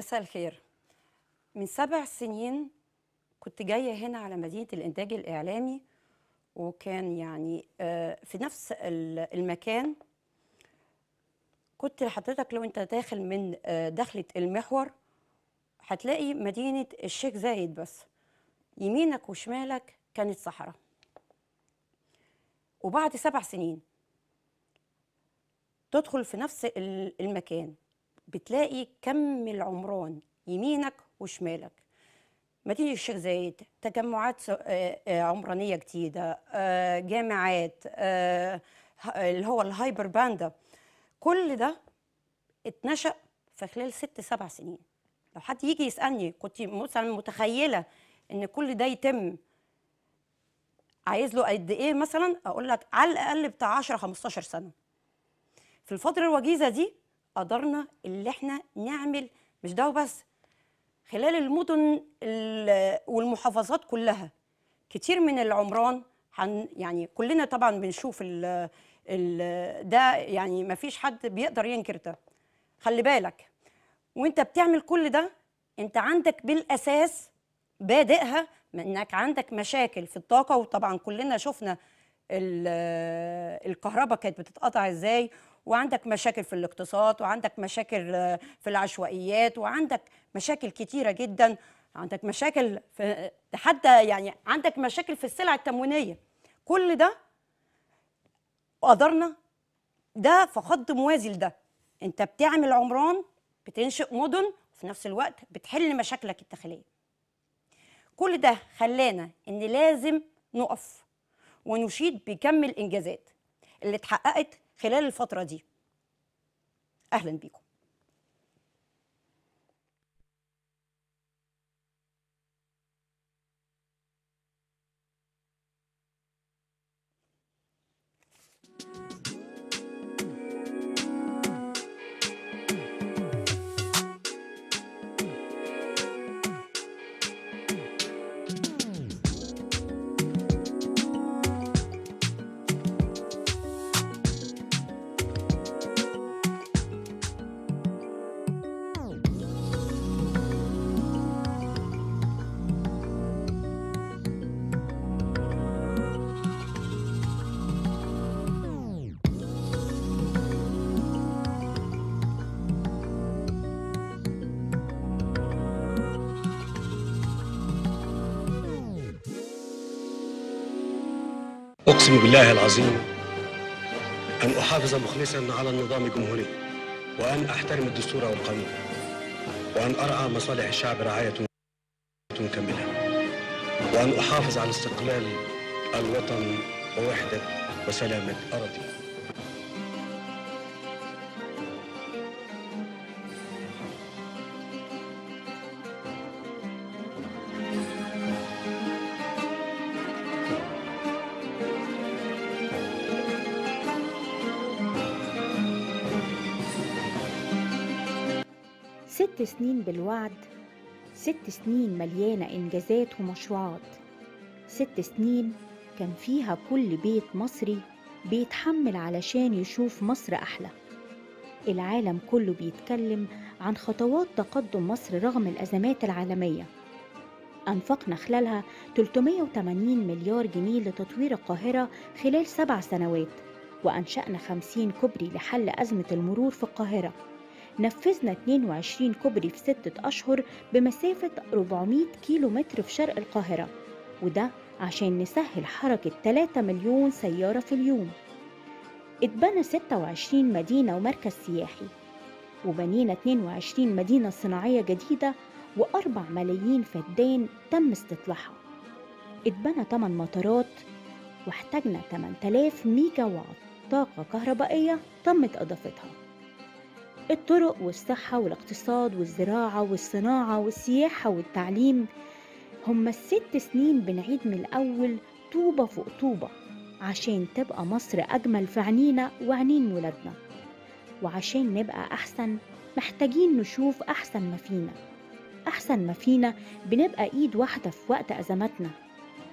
مساء الخير من سبع سنين كنت جاية هنا على مدينة الإنتاج الإعلامي وكان يعني آه، في نفس المكان كنت لحضرتك لو أنت داخل من آه، دخلة المحور هتلاقي مدينة الشيخ زايد بس يمينك وشمالك كانت صحراء وبعد سبع سنين تدخل في نفس المكان بتلاقي كم العمران يمينك وشمالك مدينة الشيخ زايد تجمعات آه، آه، عمرانية جديدة آه، جامعات اللي هو الهايبر باندا كل ده اتنشأ في خلال ست سبع سنين لو حد يجي يسألني كنت مثلا متخيلة إن كل ده يتم عايز له قد إيه مثلا أقول لك على الأقل بتاع 10 15 سنة في الفترة الوجيزة دي قدرنا اللي احنا نعمل مش ده وبس خلال المدن والمحافظات كلها كتير من العمران حن يعني كلنا طبعا بنشوف الـ الـ ده يعني ما فيش حد بيقدر ينكر ده خلي بالك وانت بتعمل كل ده انت عندك بالاساس بادئها انك عندك مشاكل في الطاقه وطبعا كلنا شفنا الكهرباء كانت بتتقطع ازاي وعندك مشاكل في الاقتصاد وعندك مشاكل آه، في العشوائيات وعندك مشاكل كتيرة جدا عندك مشاكل في آه، حتى يعني عندك مشاكل في السلع التموينية كل ده قدرنا ده في خط موازي لده انت بتعمل عمران بتنشئ مدن وفي نفس الوقت بتحل مشاكلك الداخليه كل ده خلانا ان لازم نقف ونشيد بكم الانجازات اللي اتحققت خلال الفترة دي أهلا بيكم أقسم بالله العظيم أن أحافظ مخلصا على النظام الجمهوري وأن أحترم الدستور والقانون وأن أرعى مصالح الشعب رعاية كاملة وأن أحافظ على استقلال الوطن ووحدة وسلامة أراضيه ست سنين بالوعد ست سنين مليانة إنجازات ومشروعات ست سنين كان فيها كل بيت مصري بيتحمل علشان يشوف مصر أحلى العالم كله بيتكلم عن خطوات تقدم مصر رغم الأزمات العالمية أنفقنا خلالها 380 مليار جنيه لتطوير القاهرة خلال سبع سنوات وأنشأنا 50 كوبري لحل أزمة المرور في القاهرة نفذنا 22 كوبري في ستة أشهر بمسافة 400 كيلو متر في شرق القاهرة وده عشان نسهل حركة 3 مليون سيارة في اليوم اتبنى 26 مدينة ومركز سياحي وبنينا 22 مدينة صناعية جديدة جديدة و4 ملايين فدان تم استطلاعها اتبنى 8 مطارات واحتاجنا 8000 ميجا واط طاقة كهربائية تمت إضافتها الطرق والصحة والاقتصاد والزراعة والصناعة والسياحة والتعليم هما الست سنين بنعيد من الأول طوبة فوق طوبة عشان تبقى مصر أجمل في عنينا وعنين ولادنا وعشان نبقى أحسن محتاجين نشوف أحسن ما فينا أحسن ما فينا بنبقى إيد واحدة في وقت أزماتنا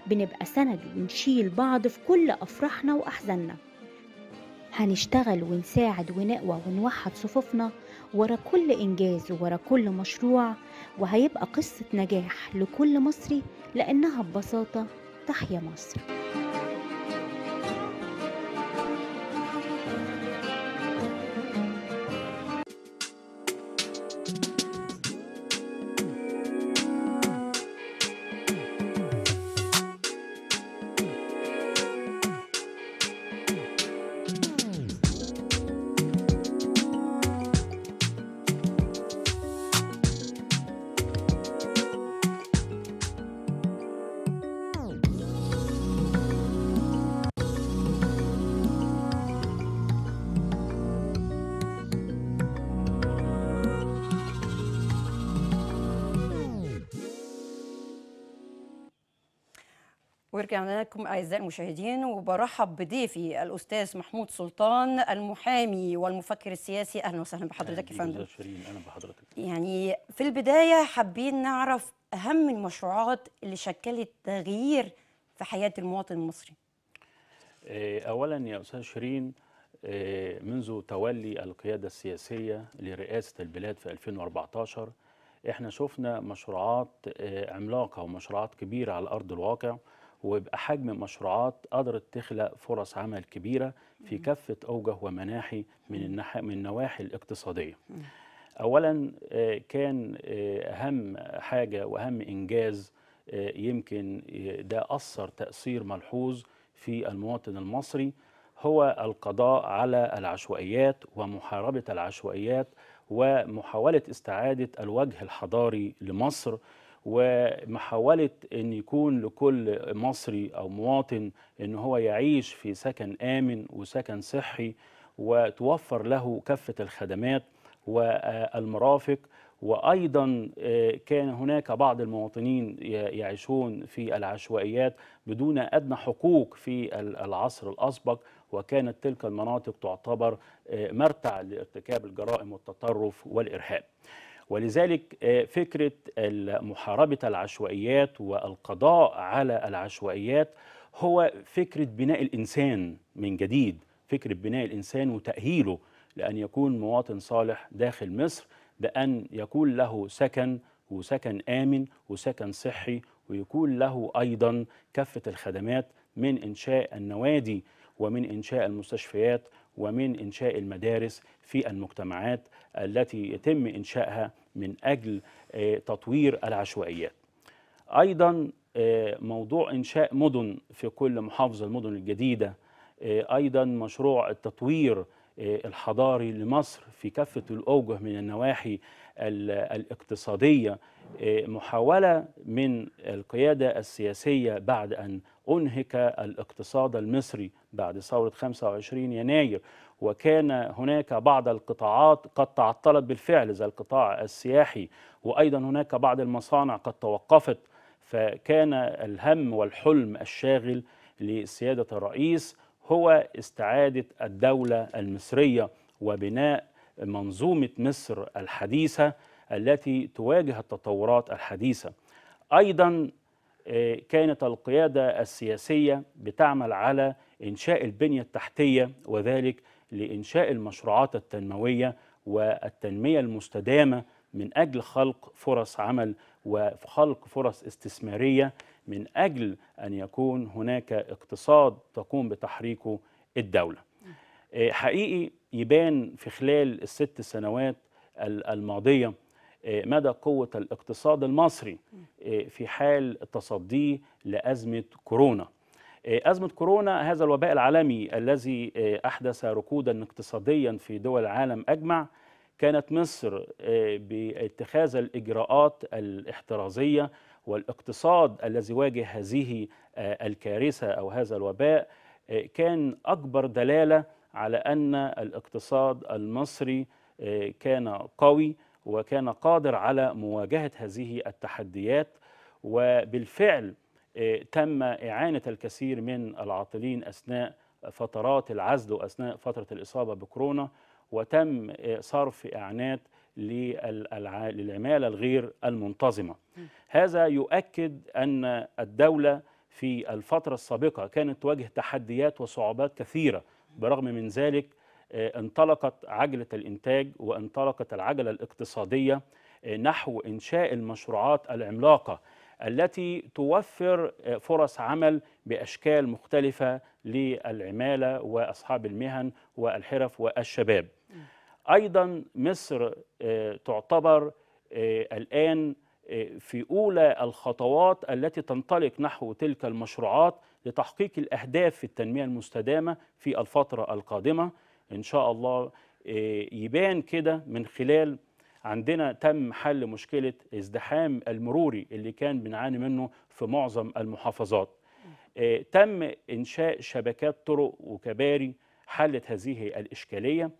بنبقى سند ونشيل بعض في كل أفراحنا وأحزاننا هنشتغل ونساعد ونقوى ونوحد صفوفنا ورا كل إنجاز وورا كل مشروع وهيبقى قصة نجاح لكل مصري لأنها ببساطة تحيا مصر ورجعنا لكم اعزائي المشاهدين وبرحب بضيفي الاستاذ محمود سلطان المحامي والمفكر السياسي اهلا وسهلا بحضرتك يا فندم اهلا بحضرتك يعني في البدايه حابين نعرف اهم المشروعات اللي شكلت تغيير في حياه المواطن المصري آه، اولا يا استاذ شيرين آه، منذ تولي القياده السياسيه لرئاسه البلاد في 2014 احنا شفنا مشروعات آه، عملاقه ومشروعات كبيره على ارض الواقع ويبقى حجم مشروعات قدرت تخلق فرص عمل كبيرة في كافة أوجه ومناحي من النواحي الاقتصادية أولا آه، كان آه، أهم حاجة وأهم إنجاز آه، يمكن ده أثر تأثير ملحوظ في المواطن المصري هو القضاء على العشوائيات ومحاربة العشوائيات ومحاولة استعادة الوجه الحضاري لمصر ومحاولة أن يكون لكل مصري أو مواطن أن هو يعيش في سكن آمن وسكن صحي وتوفر له كافة الخدمات والمرافق وايضا آه، كان هناك بعض المواطنين يعيشون في العشوائيات بدون ادنى حقوق في العصر الاسبق وكانت تلك المناطق تعتبر آه، مرتع لارتكاب الجرائم والتطرف والارهاب ولذلك آه، فكرة محاربة العشوائيات والقضاء على العشوائيات هو فكرة بناء الإنسان من جديد فكرة بناء الإنسان وتأهيله لأن يكون مواطن صالح داخل مصر بأن يكون له سكن وسكن آمن وسكن صحي ويكون له أيضا كافة الخدمات من إنشاء النوادي ومن إنشاء المستشفيات ومن إنشاء المدارس في المجتمعات التي يتم إنشائها من أجل آه، تطوير العشوائيات أيضا آه، موضوع إنشاء مدن في كل محافظة المدن الجديدة آه، أيضا مشروع التطوير الحضاري لمصر في كافة الأوجه من النواحي الاقتصادية محاولة من القيادة السياسية بعد أن أنهك الاقتصاد المصري بعد ثورة 25 يناير وكان هناك بعض القطاعات قد تعطلت بالفعل زي القطاع السياحي وأيضا هناك بعض المصانع قد توقفت فكان الهم والحلم الشاغل لسيادة الرئيس هو استعادة الدولة المصرية وبناء منظومة مصر الحديثة التي تواجه التطورات الحديثة أيضا آه، كانت القيادة السياسية بتعمل على إنشاء البنية التحتية وذلك لإنشاء المشروعات التنموية والتنمية المستدامة من أجل خلق فرص عمل وخلق فرص استثمارية من أجل أن يكون هناك اقتصاد تقوم بتحريكه الدولة آه، حقيقي يبان في خلال الست سنوات الماضية آه، مدى قوة الاقتصاد المصري آه، في حال تصديه لأزمة كورونا آه، أزمة كورونا هذا الوباء العالمي الذي آه، أحدث ركودا اقتصاديا في دول العالم أجمع كانت مصر آه، باتخاذ الإجراءات الاحترازية والاقتصاد الذي واجه هذه الكارثة أو هذا الوباء كان أكبر دلالة على أن الاقتصاد المصري كان قوي وكان قادر على مواجهة هذه التحديات وبالفعل تم إعانة الكثير من العاطلين أثناء فترات العزل وأثناء فترة الإصابة بكورونا وتم صرف إعانات للعمالة الغير المنتظمة هذا يؤكد أن الدولة في الفترة السابقة كانت تواجه تحديات وصعوبات كثيرة برغم من ذلك آه، انطلقت عجلة الإنتاج وانطلقت العجلة الاقتصادية آه، نحو إنشاء المشروعات العملاقة التي توفر آه، فرص عمل بأشكال مختلفة للعمالة وأصحاب المهن والحرف والشباب أيضا مصر آه، تعتبر آه، الآن في أولى الخطوات التي تنطلق نحو تلك المشروعات لتحقيق الأهداف في التنمية المستدامة في الفترة القادمة إن شاء الله يبان كده من خلال عندنا تم حل مشكلة ازدحام المروري اللي كان بنعاني منه في معظم المحافظات آه، تم إنشاء شبكات طرق وكباري حلت هذه الإشكالية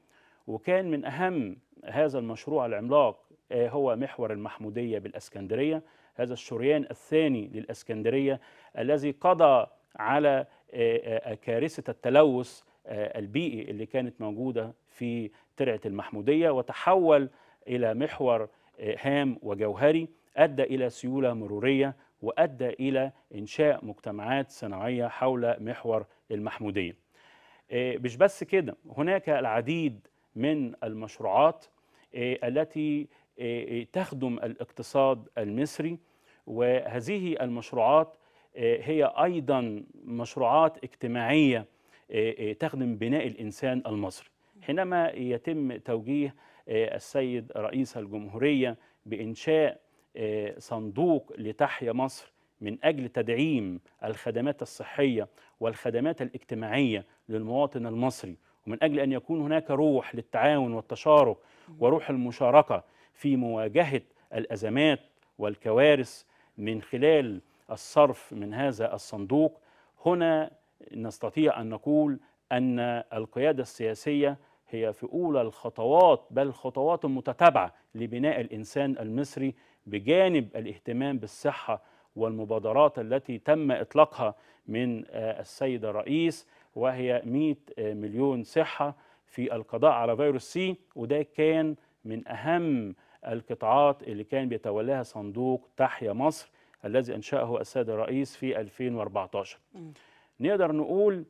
وكان من أهم هذا المشروع العملاق آه، هو محور المحمودية بالأسكندرية هذا الشريان الثاني للأسكندرية الذي قضى على آه، كارثة التلوث البيئي اللي كانت موجودة في ترعة المحمودية وتحول إلى محور آه، هام وجوهري أدى إلى سيولة مرورية وأدى إلى إنشاء مجتمعات صناعية حول محور المحمودية آه، مش بس كده هناك العديد من المشروعات آه، التي تخدم الاقتصاد المصري وهذه المشروعات هي أيضا مشروعات اجتماعية تخدم بناء الإنسان المصري حينما يتم توجيه السيد رئيس الجمهورية بإنشاء آه، صندوق لتحيا مصر من أجل تدعيم الخدمات الصحية والخدمات الاجتماعية للمواطن المصري ومن أجل أن يكون هناك روح للتعاون والتشارك وروح المشاركة في مواجهة الأزمات والكوارث من خلال الصرف من هذا الصندوق هنا نستطيع أن نقول أن القيادة السياسية هي في أولى الخطوات بل خطوات متتابعة لبناء الإنسان المصري بجانب الاهتمام بالصحة والمبادرات التي تم إطلاقها من آه، السيد الرئيس وهي 100 آه، مليون صحة في القضاء على فيروس سي وده كان من أهم القطاعات اللي كان بيتولاها صندوق تحيا مصر الذي أنشأه السيد الرئيس في 2014 نقدر نقول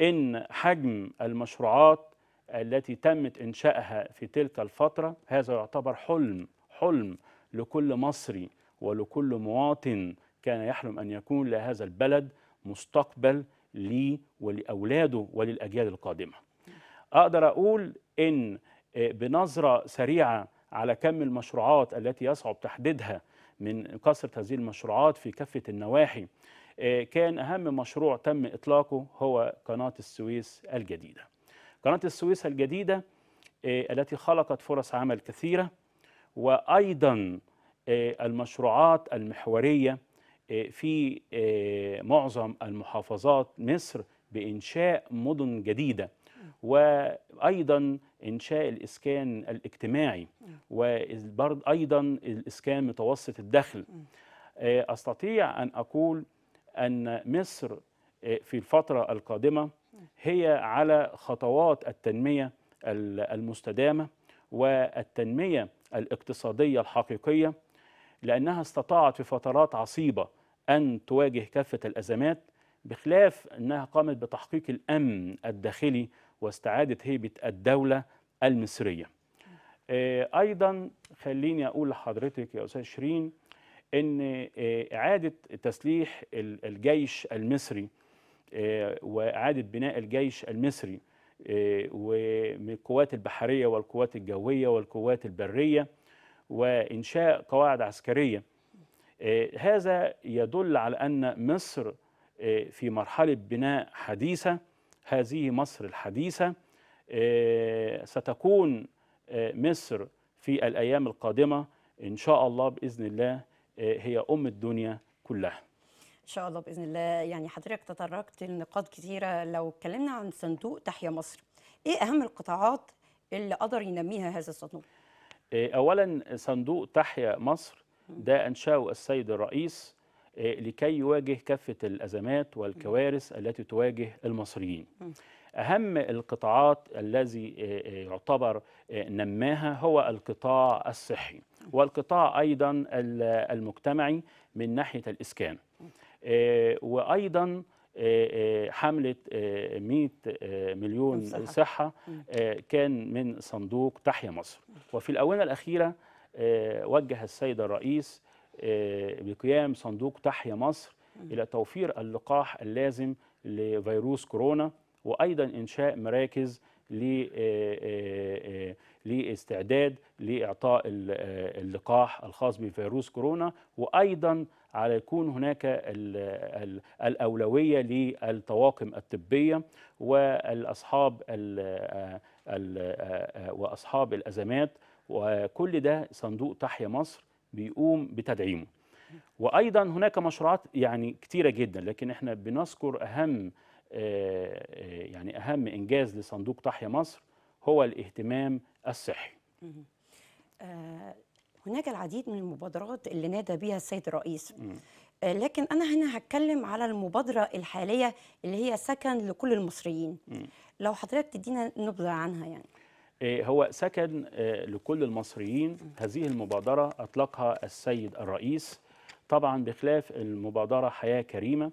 إن حجم المشروعات التي تمت إنشائها في تلك الفترة هذا يعتبر حلم حلم لكل مصري ولكل مواطن كان يحلم أن يكون لهذا البلد مستقبل لي ولأولاده وللأجيال القادمة أقدر أقول إن آه، بنظرة سريعة على كم المشروعات التي يصعب تحديدها من كثرة هذه المشروعات في كافة النواحي آه، كان أهم مشروع تم إطلاقه هو قناة السويس الجديدة قناة السويس الجديدة آه، التي خلقت فرص عمل كثيرة وأيضا آه، المشروعات المحورية آه، في معظم المحافظات مصر بإنشاء مدن جديدة وأيضا إنشاء الإسكان الاجتماعي وأيضا الإسكان متوسط الدخل أستطيع أن أقول أن مصر في الفترة القادمة هي على خطوات التنمية المستدامة والتنمية الاقتصادية الحقيقية لأنها استطاعت في فترات عصيبة أن تواجه كافة الأزمات بخلاف أنها قامت بتحقيق الأمن الداخلي واستعادة هيبة الدولة المصرية آه، أيضا خليني أقول لحضرتك يا أستاذ شيرين أن آه، إعادة تسليح الجيش المصري آه، وإعادة بناء الجيش المصري آه، ومن القوات البحرية والقوات الجوية والقوات البرية وإنشاء قواعد عسكرية آه، هذا يدل على أن مصر في مرحلة بناء حديثة هذه مصر الحديثة ستكون مصر في الأيام القادمة إن شاء الله بإذن الله هي أم الدنيا كلها ان شاء الله باذن الله يعني حضرتك تطرقت لنقاط كثيره لو اتكلمنا عن صندوق تحيا مصر ايه اهم القطاعات اللي قدر ينميها هذا الصندوق إيه، اولا صندوق تحيا مصر ده انشاه السيد الرئيس إيه، لكي يواجه كافه الازمات والكوارث التي تواجه المصريين أهم القطاعات الذي إيه، يعتبر نماها هو القطاع الصحي والقطاع أيضا المجتمعي من ناحية الإسكان آه، وايضا آه، آه، حملة 100 مليون صحة, كان من صندوق تحيا مصر وفي الآونة الأخيرة وجه السيد الرئيس بقيام صندوق تحيا مصر إلى توفير اللقاح اللازم لفيروس كورونا وأيضا إنشاء مراكز آه، آه، آه، لاستعداد لإعطاء اللقاح الخاص بفيروس كورونا وأيضا على يكون هناك الأولوية للطواقم الطبية والأصحاب وأصحاب الأزمات وكل ده صندوق تحيا مصر بيقوم بتدعيمه وأيضا هناك مشروعات يعني كتيرة جدا لكن احنا بنذكر أهم آه، آه، يعني أهم إنجاز لصندوق تحيا مصر هو الاهتمام الصحي آه، هناك العديد من المبادرات اللي نادى بها السيد الرئيس لكن أنا هنا هتكلم على المبادرة الحالية اللي هي سكن لكل المصريين لو حضرتك تدينا نبذة عنها يعني هو سكن لكل المصريين هذه المبادرة أطلقها السيد الرئيس طبعا بخلاف المبادرة حياة كريمة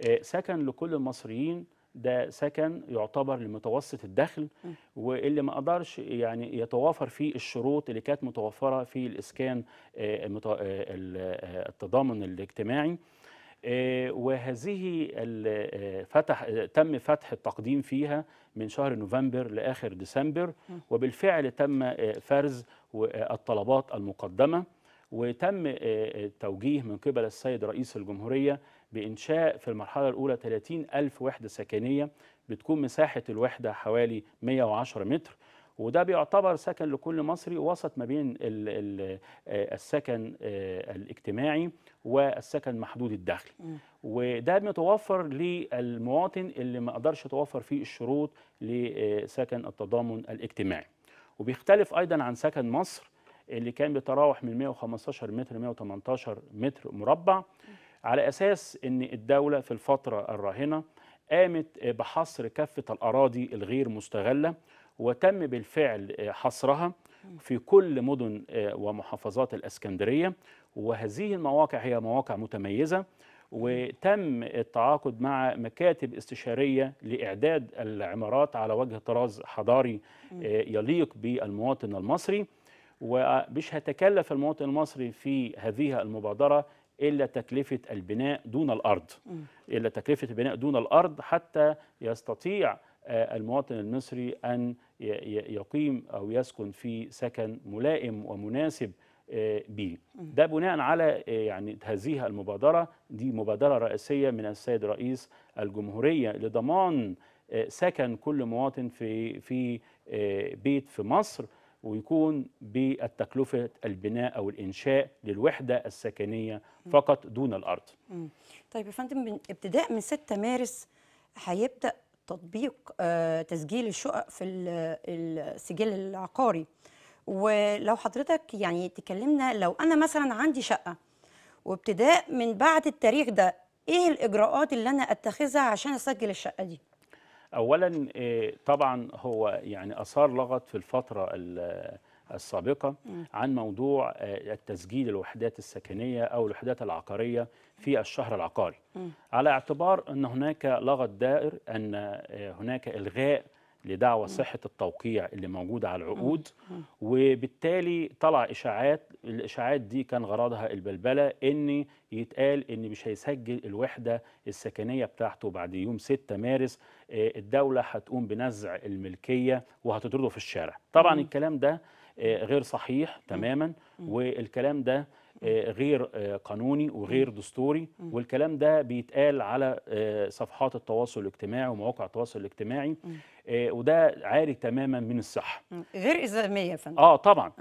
آه، سكن لكل المصريين ده سكن يعتبر لمتوسط الدخل واللي ما قدرش يعني يتوافر فيه الشروط اللي كانت متوفره في الاسكان آه، آه، التضامن الاجتماعي وهذه فتح تم فتح التقديم فيها من شهر نوفمبر لاخر ديسمبر وبالفعل تم فرز الطلبات المقدمه وتم توجيه من قبل السيد رئيس الجمهوريه بإنشاء في المرحلة الأولى 30 ألف وحدة سكنية بتكون مساحة الوحدة حوالي 110 متر وده بيعتبر سكن لكل مصري وسط ما بين الـ الـ آه، السكن آه، الاجتماعي والسكن محدود الدخل وده متوفر للمواطن اللي ما قدرش توفر فيه الشروط لسكن التضامن الاجتماعي وبيختلف ايضا عن سكن مصر اللي كان بيتراوح من 115 متر 118 متر مربع على أساس أن الدولة في الفترة الراهنة قامت بحصر كافة الأراضي الغير مستغلة وتم بالفعل حصرها في كل مدن ومحافظات الاسكندريه وهذه المواقع هي مواقع متميزه وتم التعاقد مع مكاتب استشاريه لاعداد العمارات على وجه طراز حضاري يليق بالمواطن المصري ومش هتكلف المواطن المصري في هذه المبادره إلا تكلفة البناء دون الأرض إلا تكلفة البناء دون الأرض حتى يستطيع آه، المواطن المصري أن يقيم أو يسكن في سكن ملائم ومناسب آه، به ده بناء على آه، يعني هذه المبادرة دي مبادرة رئيسية من السيد رئيس الجمهورية لضمان سكن كل مواطن في في بيت في مصر ويكون بالتكلفة البناء أو الإنشاء للوحدة السكنية فقط دون الأرض طيب يا فندم من ابتداء من 6 مارس هيبدأ تطبيق آه، تسجيل الشقق في السجل العقاري ولو حضرتك يعني تكلمنا لو أنا مثلا عندي شقة وابتداء من بعد التاريخ ده إيه الإجراءات اللي أنا أتخذها عشان أسجل الشقة دي؟ اولا آه، طبعا هو يعني اثار لغط في الفتره آه، السابقه عن موضوع آه، التسجيل الوحدات السكنيه او الوحدات العقاريه في الشهر العقاري على اعتبار ان هناك لغط دائر ان هناك الغاء لدعوى صحه التوقيع اللي موجوده على العقود وبالتالي طلع اشاعات الاشاعات دي كان غرضها البلبله ان يتقال ان مش هيسجل الوحده السكنيه بتاعته بعد يوم 6 مارس آه، الدوله هتقوم بنزع الملكيه وهتطرده في الشارع طبعا الكلام ده آه، غير صحيح تماما والكلام ده آه، غير آه، قانوني وغير دستوري والكلام ده بيتقال على آه، صفحات التواصل الاجتماعي ومواقع التواصل الاجتماعي وده عاري تماما من الصحه غير الزاميه يا فندم اه طبعا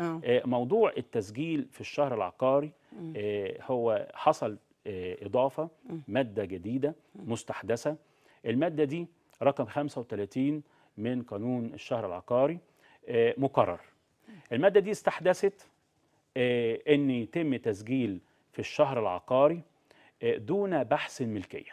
موضوع التسجيل في الشهر العقاري هو حصل اضافه ماده جديده مستحدثه الماده دي رقم 35 من قانون الشهر العقاري مقرر الماده دي استحدثت آه، ان يتم تسجيل في الشهر العقاري آه، دون بحث الملكيه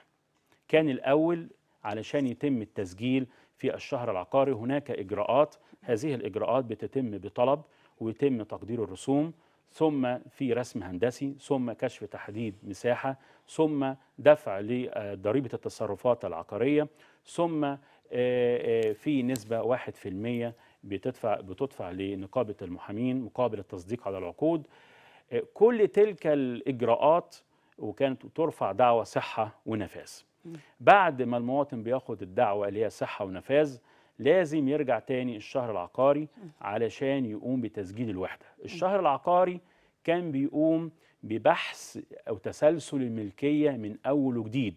كان الاول علشان يتم التسجيل في الشهر العقاري هناك اجراءات هذه الاجراءات بتتم بطلب ويتم تقدير الرسوم ثم في رسم هندسي ثم كشف تحديد مساحه ثم دفع لضريبه التصرفات العقاريه ثم آه، في نسبه 1% بتدفع بتدفع لنقابه المحامين مقابل التصديق على العقود آه، كل تلك الاجراءات وكانت ترفع دعوى صحه ونفاذ بعد ما المواطن بياخد الدعوه اللي هي صحه ونفاذ لازم يرجع تاني الشهر العقاري علشان يقوم بتسجيل الوحده الشهر العقاري كان بيقوم ببحث او تسلسل الملكيه من اول وجديد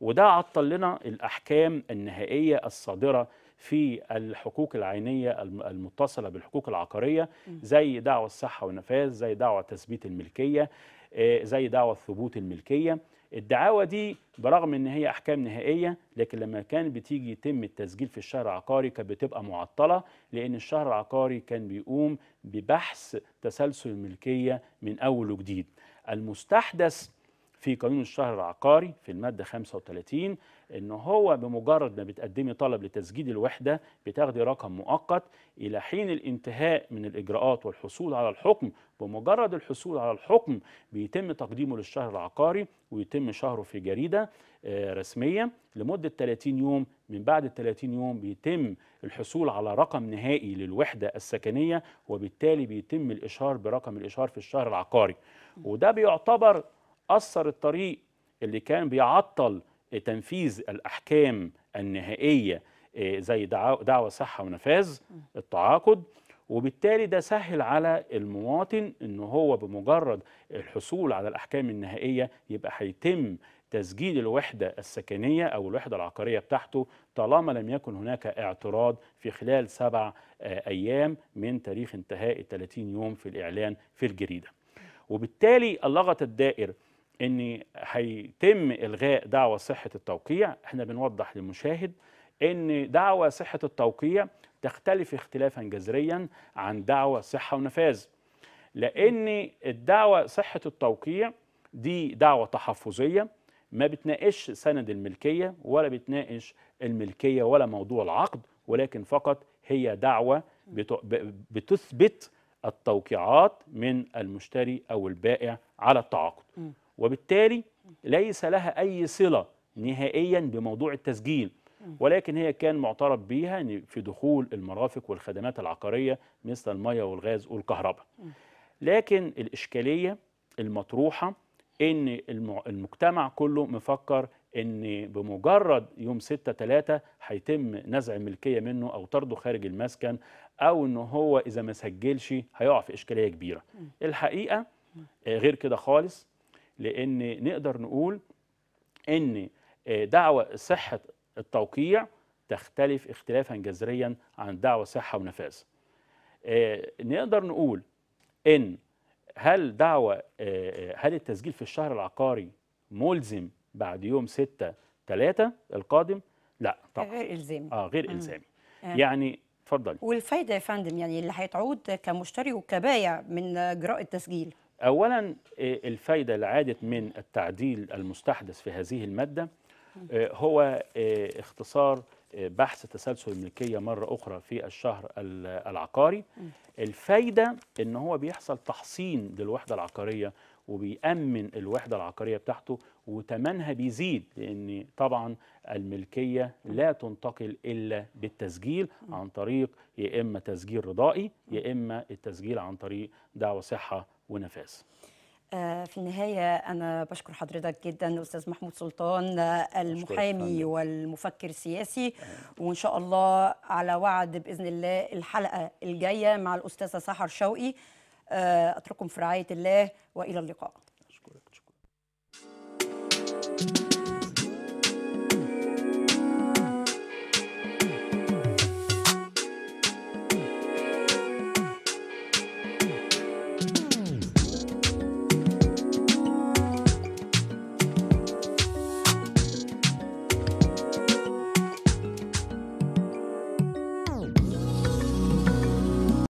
وده عطل لنا الاحكام النهائيه الصادره في الحقوق العينية المتصلة بالحقوق العقارية زي دعوة الصحة والنفاذ زي دعوة تثبيت الملكية آه، زي دعوة ثبوت الملكية الدعاوى دي برغم ان هي احكام نهائيه لكن لما كان بتيجي يتم التسجيل في الشهر العقاري كانت بتبقى معطله لان الشهر العقاري كان بيقوم ببحث تسلسل الملكيه من اول وجديد المستحدث في قانون الشهر العقاري في المادة 35 ان هو بمجرد ما بتقدمي طلب لتسجيل الوحدة بتاخدي رقم مؤقت الى حين الانتهاء من الاجراءات والحصول على الحكم بمجرد الحصول على الحكم بيتم تقديمه للشهر العقاري ويتم شهره في جريدة آه، رسمية لمدة 30 يوم من بعد ال 30 يوم بيتم الحصول على رقم نهائي للوحدة السكنية وبالتالي بيتم الإشهار برقم الإشهار في الشهر العقاري وده بيعتبر أثر الطريق اللي كان بيعطل تنفيذ الأحكام النهائية آه، زي دعوة صحة ونفاذ التعاقد وبالتالي ده سهل على المواطن ان هو بمجرد الحصول على الاحكام النهائيه يبقى هيتم تسجيل الوحده السكنيه او الوحده العقاريه بتاعته طالما لم يكن هناك اعتراض في خلال سبع آه، ايام من تاريخ انتهاء ال 30 يوم في الاعلان في الجريده. وبالتالي اللغط الدائر ان هيتم الغاء دعوى صحه التوقيع احنا بنوضح للمشاهد ان دعوى صحه التوقيع تختلف اختلافا جذريا عن دعوى صحه ونفاذ لان الدعوى صحه التوقيع دي دعوى تحفظيه ما بتناقش سند الملكيه ولا بتناقش الملكيه ولا موضوع العقد ولكن فقط هي دعوى بتثبت التوقيعات من المشتري او البائع على التعاقد وبالتالي ليس لها أي صلة نهائيا بموضوع التسجيل ولكن هي كان معترف بيها في دخول المرافق والخدمات العقارية مثل المية والغاز والكهرباء لكن الإشكالية المطروحة ان المجتمع كله مفكر ان بمجرد يوم 6 3 هيتم نزع الملكيه منه او طرده خارج المسكن او ان هو اذا ما سجلش هيقع في اشكاليه كبيره الحقيقه آه، غير كده خالص لان نقدر نقول ان آه، دعوى صحه التوقيع تختلف اختلافا جذريا عن دعوى صحه ونفاذ. آه، نقدر نقول ان هل دعوى آه، هل التسجيل في الشهر العقاري ملزم بعد يوم 6 3 القادم؟ لا طبعا غير الزامي اه غير الزامي يعني اتفضلي والفايده يا فندم يعني اللي هيتعود كمشتري وكبايع من اجراء التسجيل أولا آه، الفايدة اللي عادت من التعديل المستحدث في هذه المادة آه، هو آه، اختصار بحث تسلسل الملكية مرة أخرى في الشهر العقاري الفايدة أن هو بيحصل تحصين للوحدة العقارية وبيأمن الوحدة العقارية بتاعته وتمنها بيزيد لأن طبعا الملكية لا تنتقل إلا بالتسجيل عن طريق يا إما تسجيل رضائي يا إما التسجيل عن طريق دعوة صحة ونفاذ آه، في النهاية أنا بشكر حضرتك جدا أستاذ محمود سلطان آه، المحامي والمفكر السياسي آه. وإن شاء الله على وعد بإذن الله الحلقة الجاية مع الأستاذة سحر شوقي أترككم في رعاية الله وإلى اللقاء